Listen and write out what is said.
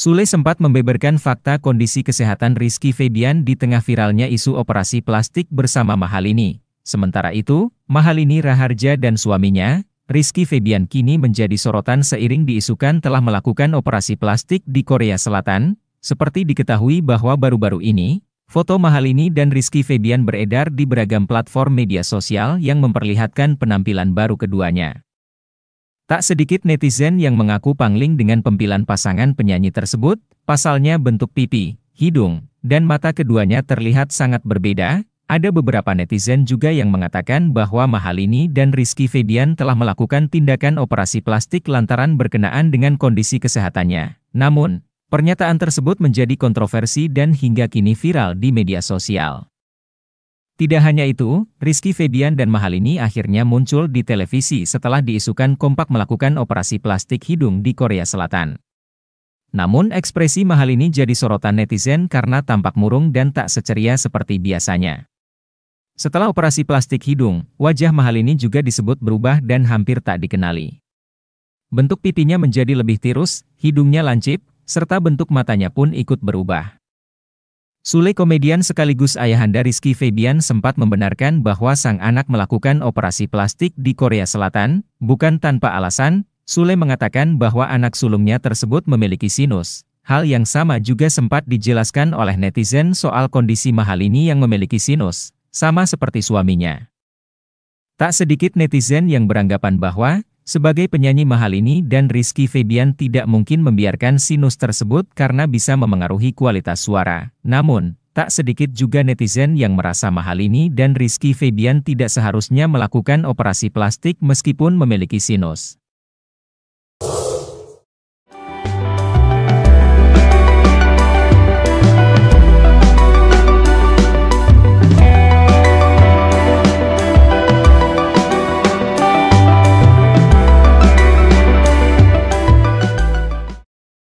Sule sempat membeberkan fakta kondisi kesehatan Rizky Febian di tengah viralnya isu operasi plastik bersama Mahalini. Sementara itu, Mahalini Raharja dan suaminya, Rizky Febian kini menjadi sorotan seiring diisukan telah melakukan operasi plastik di Korea Selatan, seperti diketahui bahwa baru-baru ini, foto Mahalini dan Rizky Febian beredar di beragam platform media sosial yang memperlihatkan penampilan baru keduanya. Tak sedikit netizen yang mengaku pangling dengan pempilan pasangan penyanyi tersebut, pasalnya bentuk pipi, hidung, dan mata keduanya terlihat sangat berbeda. Ada beberapa netizen juga yang mengatakan bahwa Mahalini dan Rizky Febian telah melakukan tindakan operasi plastik lantaran berkenaan dengan kondisi kesehatannya. Namun, pernyataan tersebut menjadi kontroversi dan hingga kini viral di media sosial. Tidak hanya itu, Rizky Febian dan Mahalini akhirnya muncul di televisi setelah diisukan kompak melakukan operasi plastik hidung di Korea Selatan. Namun ekspresi Mahalini jadi sorotan netizen karena tampak murung dan tak seceria seperti biasanya. Setelah operasi plastik hidung, wajah Mahalini juga disebut berubah dan hampir tak dikenali. Bentuk pipinya menjadi lebih tirus, hidungnya lancip, serta bentuk matanya pun ikut berubah. Sule komedian sekaligus ayahanda Rizky Febian sempat membenarkan bahwa sang anak melakukan operasi plastik di Korea Selatan, bukan tanpa alasan, Sule mengatakan bahwa anak sulungnya tersebut memiliki sinus. Hal yang sama juga sempat dijelaskan oleh netizen soal kondisi Mahal ini yang memiliki sinus, sama seperti suaminya. Tak sedikit netizen yang beranggapan bahwa sebagai penyanyi mahal ini dan Rizky Febian tidak mungkin membiarkan sinus tersebut karena bisa memengaruhi kualitas suara. Namun, tak sedikit juga netizen yang merasa mahal ini dan Rizky Febian tidak seharusnya melakukan operasi plastik meskipun memiliki sinus.